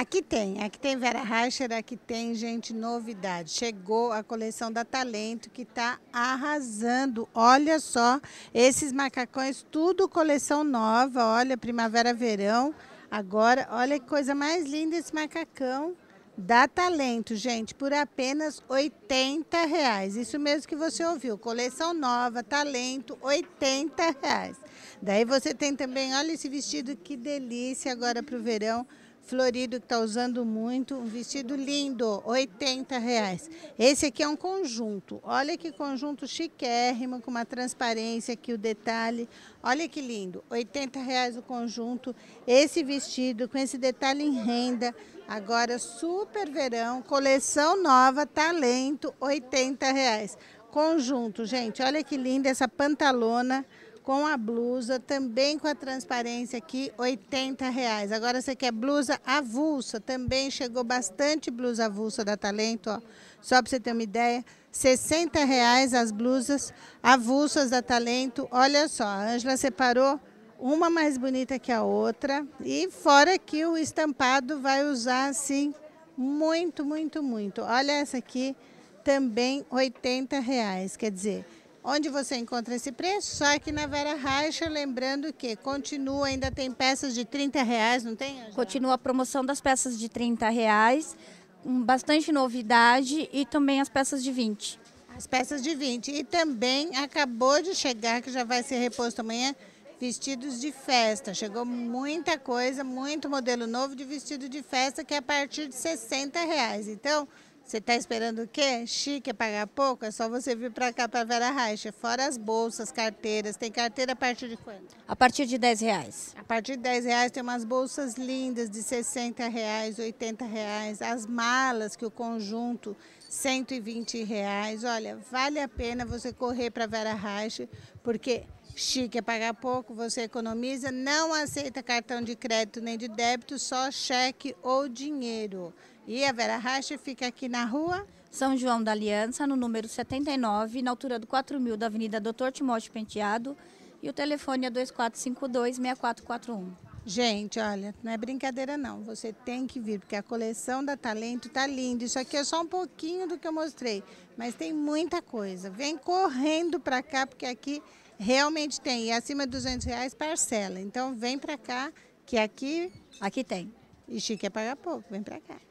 Aqui tem, aqui tem Vera Reicher, aqui tem, gente, novidade. Chegou a coleção da Talento, que está arrasando. Olha só, esses macacões, tudo coleção nova, olha, primavera, verão. Agora, olha que coisa mais linda esse macacão. da talento, gente, por apenas R$ reais. Isso mesmo que você ouviu. Coleção nova, talento, R$ reais. Daí você tem também, olha esse vestido, que delícia agora para o verão florido que está usando muito, um vestido lindo, 80 reais. Esse aqui é um conjunto, olha que conjunto chiquérrimo, com uma transparência aqui, o detalhe, olha que lindo, 80 reais o conjunto, esse vestido com esse detalhe em renda, agora super verão, coleção nova, talento, 80 reais. Conjunto, gente, olha que linda essa pantalona, com a blusa, também com a transparência aqui, R$ 80,00. Agora você quer blusa avulsa, também chegou bastante blusa avulsa da Talento, ó. só para você ter uma ideia. R$ 60,00 as blusas avulsas da Talento. Olha só, a Ângela separou uma mais bonita que a outra. E fora que o estampado vai usar assim muito, muito, muito. Olha essa aqui, também 80 reais. Quer dizer, Onde você encontra esse preço? Só aqui na Vera Raixa, lembrando que continua, ainda tem peças de 30 reais, não tem? Angela? Continua a promoção das peças de 30 reais, com bastante novidade e também as peças de 20. As peças de 20. E também acabou de chegar, que já vai ser reposto amanhã, vestidos de festa. Chegou muita coisa, muito modelo novo de vestido de festa, que é a partir de 60 reais. Então, você está esperando o quê? Chique é pagar pouco? É só você vir para cá, para Vera Raixa. Fora as bolsas, carteiras. Tem carteira a partir de quanto? A partir de 10 reais. A partir de 10 reais tem umas bolsas lindas de 60 reais, 80 reais. As malas, que o conjunto, 120 reais. Olha, vale a pena você correr para Vera Raixa, porque Chique é pagar pouco, você economiza, não aceita cartão de crédito nem de débito, só cheque ou dinheiro. E a Vera Racha fica aqui na rua São João da Aliança, no número 79, na altura do 4000 da Avenida Doutor Timóteo Penteado, e o telefone é 2452 6441. Gente, olha, não é brincadeira não. Você tem que vir, porque a coleção da Talento tá linda. Isso aqui é só um pouquinho do que eu mostrei, mas tem muita coisa. Vem correndo para cá, porque aqui realmente tem. E acima de 200 reais parcela. Então vem para cá, que aqui... Aqui tem. E chique é pagar pouco, vem para cá.